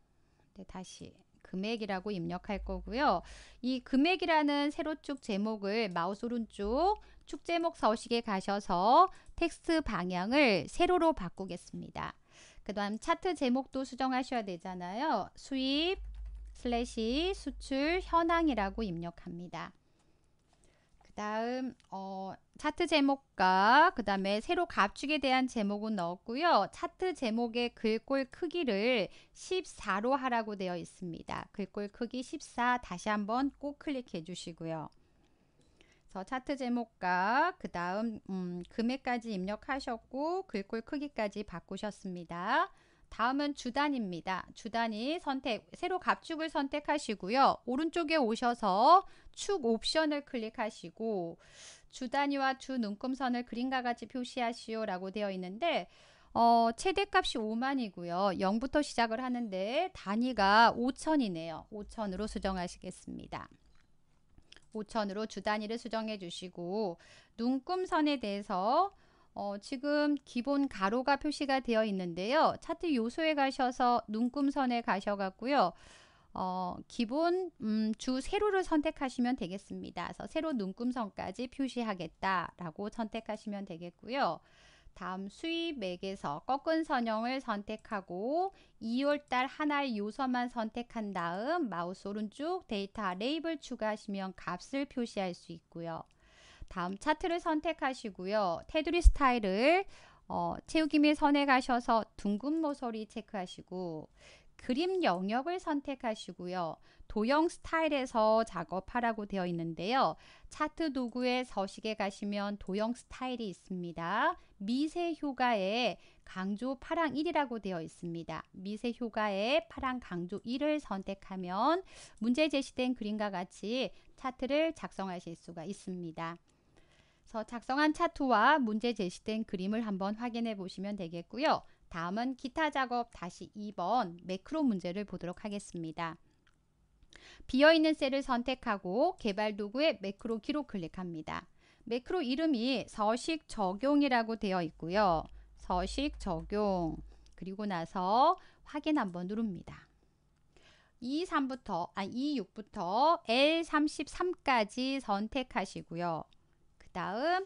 네, 다시 금액이라고 입력할 거고요. 이 금액이라는 세로축 제목을 마우스 오른쪽 축제목 서식에 가셔서 텍스트 방향을 세로로 바꾸겠습니다. 그 다음 차트 제목도 수정하셔야 되잖아요. 수입, 슬래시 수출 현황이라고 입력합니다. 그 다음 어, 차트 제목과 그 다음에 새로 갑축에 대한 제목은 넣었고요. 차트 제목의 글꼴 크기를 14로 하라고 되어 있습니다. 글꼴 크기 14 다시 한번 꼭 클릭해 주시고요. 그래서 차트 제목과 그 다음 음, 금액까지 입력하셨고 글꼴 크기까지 바꾸셨습니다. 다음은 주단입니다. 주단이 선택, 새로 갑축을 선택하시고요. 오른쪽에 오셔서 축 옵션을 클릭하시고 주단위와 주 눈금선을 그림과 같이 표시하시오 라고 되어 있는데 어, 최대값이 5만이고요. 0부터 시작을 하는데 단위가 5천이네요. 5천으로 수정하시겠습니다. 5천으로 주단위를 수정해 주시고 눈금선에 대해서 어, 지금 기본 가로가 표시가 되어 있는데요. 차트 요소에 가셔서 눈금선에 가셔갖고요. 어, 기본 음, 주 세로를 선택하시면 되겠습니다. 그래서 세로 눈금선까지 표시하겠다라고 선택하시면 되겠고요. 다음 수입액에서 꺾은 선형을 선택하고 2월달 하나의 요소만 선택한 다음 마우스 오른쪽 데이터 레이블 추가하시면 값을 표시할 수 있고요. 다음 차트를 선택하시고요. 테두리 스타일을 어, 채우기및 선에 가셔서 둥근 모서리 체크하시고 그림 영역을 선택하시고요. 도형 스타일에서 작업하라고 되어 있는데요. 차트 도구에 서식에 가시면 도형 스타일이 있습니다. 미세 효과에 강조 파랑 1이라고 되어 있습니다. 미세 효과에 파랑 강조 1을 선택하면 문제 제시된 그림과 같이 차트를 작성하실 수가 있습니다. 그래서 작성한 차트와 문제 제시된 그림을 한번 확인해 보시면 되겠고요. 다음은 기타 작업 다시 2번 매크로 문제를 보도록 하겠습니다. 비어있는 셀을 선택하고 개발 도구의 매크로 기록 클릭합니다. 매크로 이름이 서식 적용이라고 되어 있고요. 서식 적용 그리고 나서 확인 한번 누릅니다. 2, 3부터 아 2, 6부터 L33까지 선택하시고요. 다음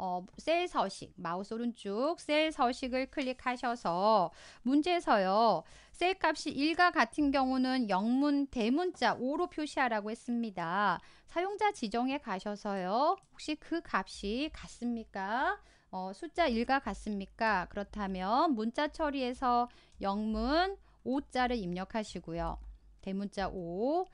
어, 셀 서식, 마우스 오른쪽 셀 서식을 클릭하셔서 문제에서요. 셀 값이 1과 같은 경우는 영문 대문자 5로 표시하라고 했습니다. 사용자 지정에 가셔서요. 혹시 그 값이 같습니까? 어, 숫자 1과 같습니까? 그렇다면 문자 처리에서 영문 5자를 입력하시고요. 대문자 5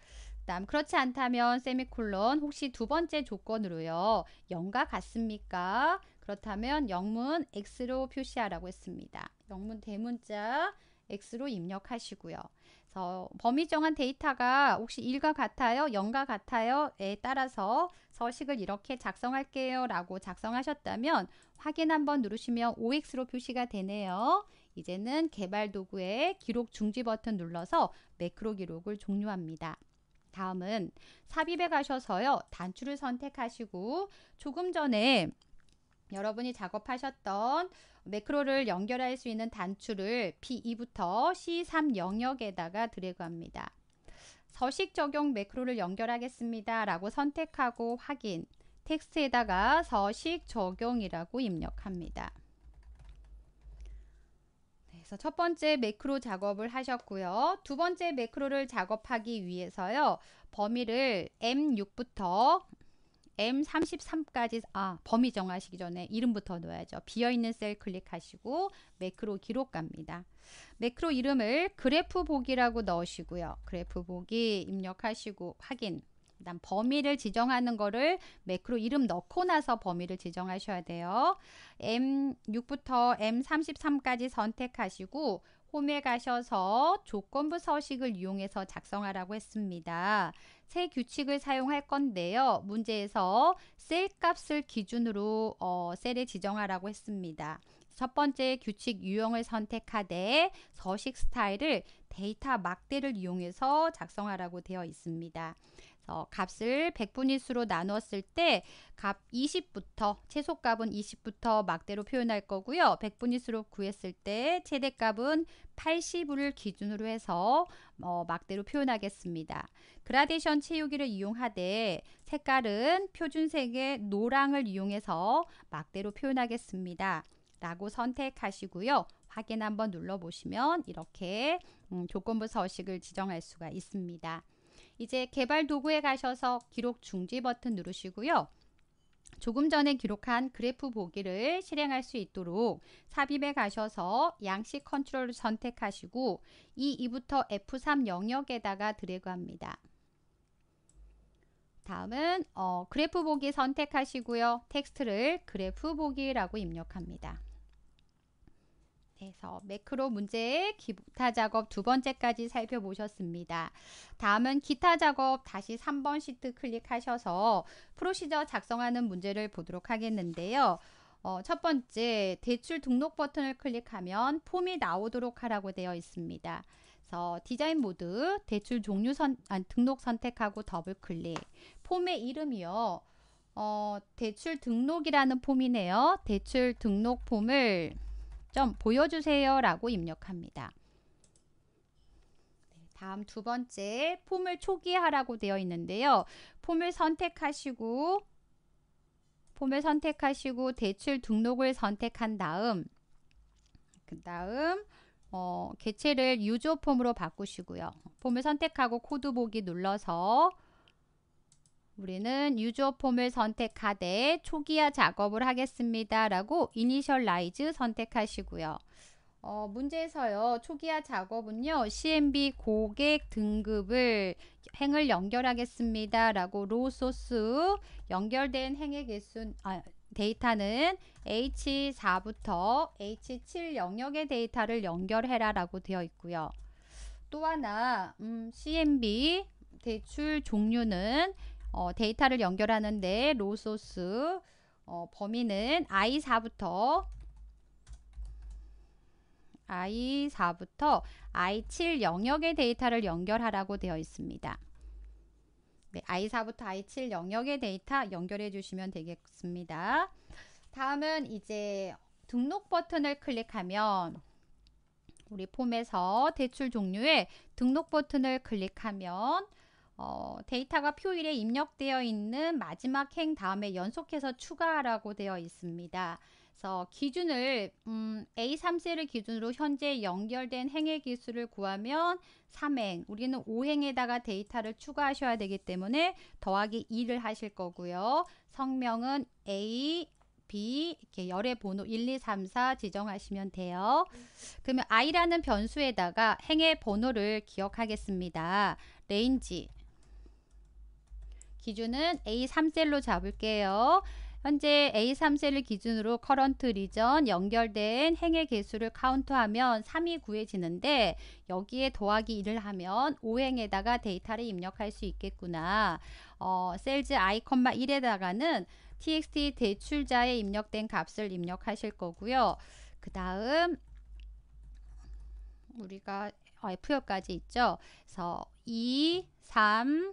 다음 그렇지 않다면 세미콜론 혹시 두 번째 조건으로요. 0과 같습니까? 그렇다면 영문 X로 표시하라고 했습니다. 영문 대문자 X로 입력하시고요. 그래서 범위 정한 데이터가 혹시 1과 같아요? 0과 같아요?에 따라서 서식을 이렇게 작성할게요 라고 작성하셨다면 확인 한번 누르시면 OX로 표시가 되네요. 이제는 개발 도구에 기록 중지 버튼 눌러서 매크로 기록을 종료합니다. 다음은 삽입에 가셔서요. 단추를 선택하시고 조금 전에 여러분이 작업하셨던 매크로를 연결할 수 있는 단추를 B2부터 C3 영역에다가 드래그합니다. 서식 적용 매크로를 연결하겠습니다. 라고 선택하고 확인, 텍스트에다가 서식 적용이라고 입력합니다. 그래서 첫 번째 매크로 작업을 하셨고요. 두 번째 매크로를 작업하기 위해서요. 범위를 M6부터 M33까지 아 범위 정하시기 전에 이름부터 넣어야죠. 비어있는 셀 클릭하시고 매크로 기록 갑니다. 매크로 이름을 그래프 보기라고 넣으시고요. 그래프 보기 입력하시고 확인 그다음 범위를 지정하는 거를 매크로 이름 넣고 나서 범위를 지정하셔야 돼요. M6부터 M33까지 선택하시고 홈에 가셔서 조건부 서식을 이용해서 작성하라고 했습니다. 새 규칙을 사용할 건데요. 문제에서 셀 값을 기준으로 어, 셀에 지정하라고 했습니다. 첫 번째 규칙 유형을 선택하되 서식 스타일을 데이터 막대를 이용해서 작성하라고 되어 있습니다. 그래서 어, 값을 100분위수로 나눴을 때 값 20부터 최소값은 20부터 막대로 표현할 거고요. 100분위수로 구했을 때 최대값은 80을 기준으로 해서 어, 막대로 표현하겠습니다. 그라데이션 채우기를 이용하되 색깔은 표준색의 노랑을 이용해서 막대로 표현하겠습니다. 라고 선택하시고요. 확인 한번 눌러보시면 이렇게 음, 조건부 서식을 지정할 수가 있습니다. 이제 개발 도구에 가셔서 기록 중지 버튼 누르시고요. 조금 전에 기록한 그래프 보기를 실행할 수 있도록 삽입에 가셔서 양식 컨트롤을 선택하시고 E2부터 F3 영역에다가 드래그합니다. 다음은 어, 그래프 보기 선택하시고요. 텍스트를 그래프 보기라고 입력합니다. 해서 매크로 문제의 기타 작업 두 번째까지 살펴보셨습니다. 다음은 기타 작업 다시 3번 시트 클릭하셔서 프로시저 작성하는 문제를 보도록 하겠는데요. 어, 첫 번째 대출 등록 버튼을 클릭하면 폼이 나오도록 하라고 되어 있습니다. 그래서 디자인 모드 대출 종류 선, 아, 등록 선택하고 더블 클릭 폼의 이름이요. 어, 대출 등록이라는 폼이네요. 대출 등록 폼을 점 보여주세요 라고 입력합니다. 네, 다음 두 번째 폼을 초기화라고 되어 있는데요. 폼을 선택하시고 폼을 선택하시고 대출 등록을 선택한 다음 그 다음 어, 개체를 유조 폼으로 바꾸시고요. 폼을 선택하고 코드 보기 눌러서 우리는 유저 폼을 선택하되 초기화 작업을 하겠습니다. 라고 이니셜라이즈 선택하시고요. 어, 문제에서요. 초기화 작업은요. CMB 고객 등급을 행을 연결하겠습니다. 라고 로 소스 연결된 행의 개수 아, 데이터는 H4부터 H7 영역의 데이터를 연결해라 라고 되어 있고요. 또 하나 음, CMB 대출 종류는 어, 데이터를 연결하는데 로 소스 어, 범위는 i4부터 i4부터 i7 영역의 데이터를 연결하라고 되어 있습니다. 네, i4부터 i7 영역의 데이터 연결해 주시면 되겠습니다. 다음은 이제 등록 버튼을 클릭하면 우리 폼에서 대출 종류에 등록 버튼을 클릭하면 어, 데이터가 표일에 입력되어 있는 마지막 행 다음에 연속해서 추가라고 하 되어 있습니다. 그래서 기준을 음, a 3세를 기준으로 현재 연결된 행의 기수를 구하면 3행, 우리는 5행에다가 데이터를 추가하셔야 되기 때문에 더하기 2를 하실 거고요. 성명은 A, B 이렇게 열의 번호 1, 2, 3, 4 지정하시면 돼요. 그러면 I라는 변수에다가 행의 번호를 기억하겠습니다. 레인지 기준은 A3셀로 잡을게요. 현재 A3셀을 기준으로 커런트 리전 연결된 행의 개수를 카운트하면 3이 구해지는데 여기에 더하기 1을 하면 5행에다가 데이터를 입력할 수 있겠구나. 어, 셀즈 i, 1에다가는 txt 대출자에 입력된 값을 입력하실 거고요. 그 다음 우리가 F5까지 있죠. 그래서 2, 3,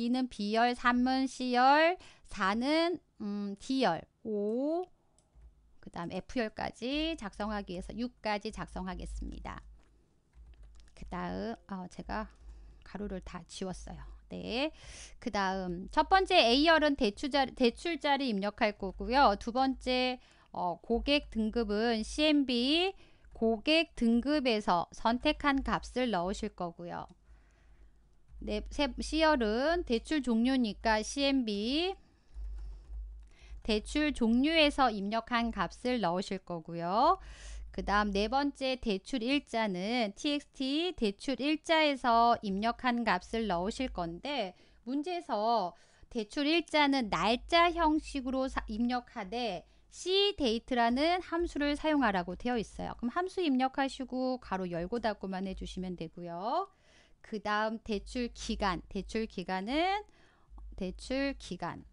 2는 B열, 3은 C열, 4는 음, D열, 5, 그 다음 F열까지 작성하기 위해서 6까지 작성하겠습니다. 그 다음 어, 제가 가루를 다 지웠어요. 네. 그 다음 첫 번째 A열은 대출자리, 대출자리 입력할 거고요. 두 번째 어, 고객 등급은 CMB 고객 등급에서 선택한 값을 넣으실 거고요. 네, 세, C열은 대출 종료니까 CMB 대출 종료에서 입력한 값을 넣으실 거고요. 그 다음 네 번째 대출 일자는 txt 대출 일자에서 입력한 값을 넣으실 건데 문제에서 대출 일자는 날짜 형식으로 입력하되 c 데이트라는 함수를 사용하라고 되어 있어요. 그럼 함수 입력하시고 가로 열고 닫고만 해주시면 되고요. 그 다음 대출 기간 대출 기간은 대출 기간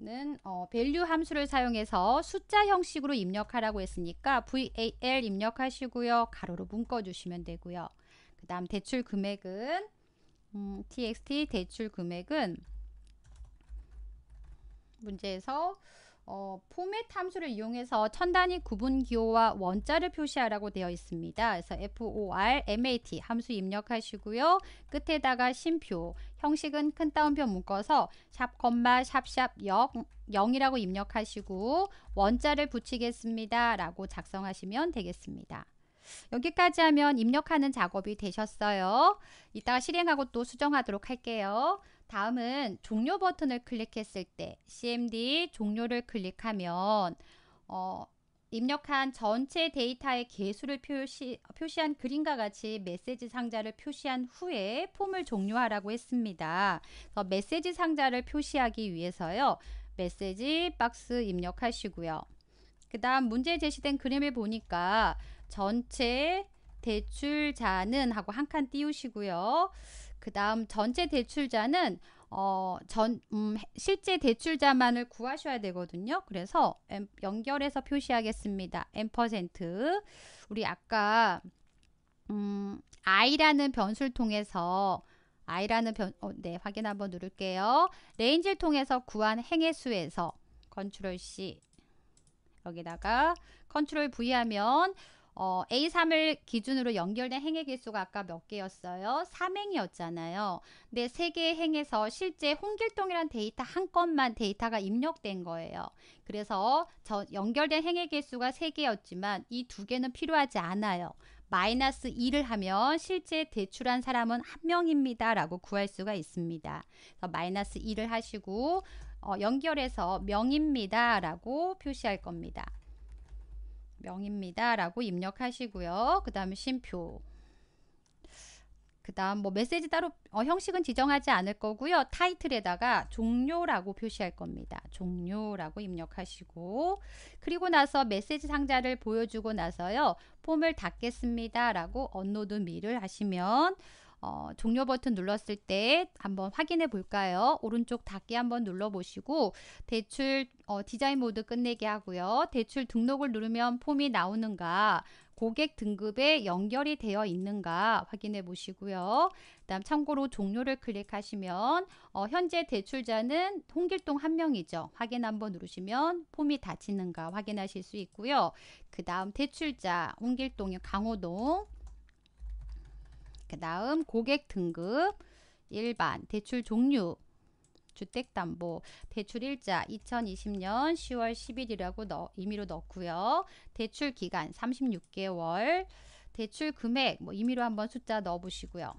는 어, 밸류 함수를 사용해서 숫자 형식으로 입력하라고 했으니까 VAL 입력하시고요. 가로로 묶어주시면 되고요. 그 다음 대출 금액은 음, TXT 대출 금액은 문제에서 어, 포맷 함수를 이용해서 천 단위 구분 기호와 원자를 표시하라고 되어 있습니다. 그래서 FOR, MAT 함수 입력하시고요. 끝에다가 심표, 형식은 큰 따옴표 묶어서 샵, 콤마, 샵샵 0, 0이라고 입력하시고 원자를 붙이겠습니다. 라고 작성하시면 되겠습니다. 여기까지 하면 입력하는 작업이 되셨어요. 이따가 실행하고 또 수정하도록 할게요. 다음은 종료 버튼을 클릭했을 때 CMD 종료를 클릭하면 어, 입력한 전체 데이터의 개수를 표시, 표시한 그림과 같이 메시지 상자를 표시한 후에 폼을 종료하라고 했습니다. 그래서 메시지 상자를 표시하기 위해서요. 메시지 박스 입력하시고요. 그 다음 문제에 제시된 그림을 보니까 전체 대출자는 하고 한 칸 띄우시고요. 그 다음 전체 대출자는 어, 전, 음, 실제 대출자만을 구하셔야 되거든요. 그래서 M, 연결해서 표시하겠습니다. 엠퍼센트 우리 아까 음, i라는 변수를 통해서 i라는 변, 어, 네 확인 한번 누를게요. 레인지를 통해서 구한 행의 수에서 컨트롤 C 여기다가 컨트롤 V 하면 어, A3을 기준으로 연결된 행의 개수가 아까 몇 개였어요? 3행이었잖아요. 근데 3개의 행에서 실제 홍길동이란 데이터 한 건만 데이터가 입력된 거예요. 그래서 저 연결된 행의 개수가 3개였지만 이 두 개는 필요하지 않아요. 마이너스 2를 하면 실제 대출한 사람은 한 명입니다. 라고 구할 수가 있습니다. 그래서 마이너스 2를 하시고 어, 연결해서 명입니다. 라고 표시할 겁니다. 명입니다. 라고 입력하시고요. 그 다음에 쉼표. 그 다음 뭐 메시지 따로 어, 형식은 지정하지 않을 거고요. 타이틀에다가 종료라고 표시할 겁니다. 종료라고 입력하시고 그리고 나서 메시지 상자를 보여주고 나서요. 폼을 닫겠습니다. 라고 언노드 미를 하시면 어, 종료 버튼 눌렀을 때 한번 확인해 볼까요? 오른쪽 닫기 한번 눌러 보시고 대출 어, 디자인 모드 끝내기 하고요. 대출 등록을 누르면 폼이 나오는가 고객 등급에 연결이 되어 있는가 확인해 보시고요. 다음 참고로 종료를 클릭하시면 어, 현재 대출자는 홍길동 한 명이죠. 확인 한번 누르시면 폼이 닫히는가 확인하실 수 있고요. 그 다음 대출자 홍길동이 강호동 그 다음 고객 등급 일반 대출 종류 주택담보 대출일자 2020년 10월 10일이라고 넣, 임의로 넣고요. 대출 기간 36개월 대출 금액 뭐 임의로 한번 숫자 넣어 보시고요.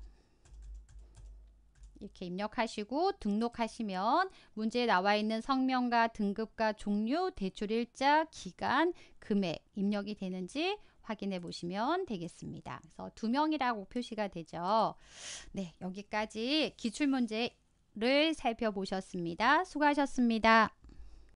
이렇게 입력하시고 등록하시면 문제에 나와 있는 성명과 등급과 종류, 대출일자, 기간, 금액 입력이 되는지 확인해 보시면 되겠습니다. 그래서 두 명이라고 표시가 되죠. 네, 여기까지 기출문제를 살펴보셨습니다. 수고하셨습니다.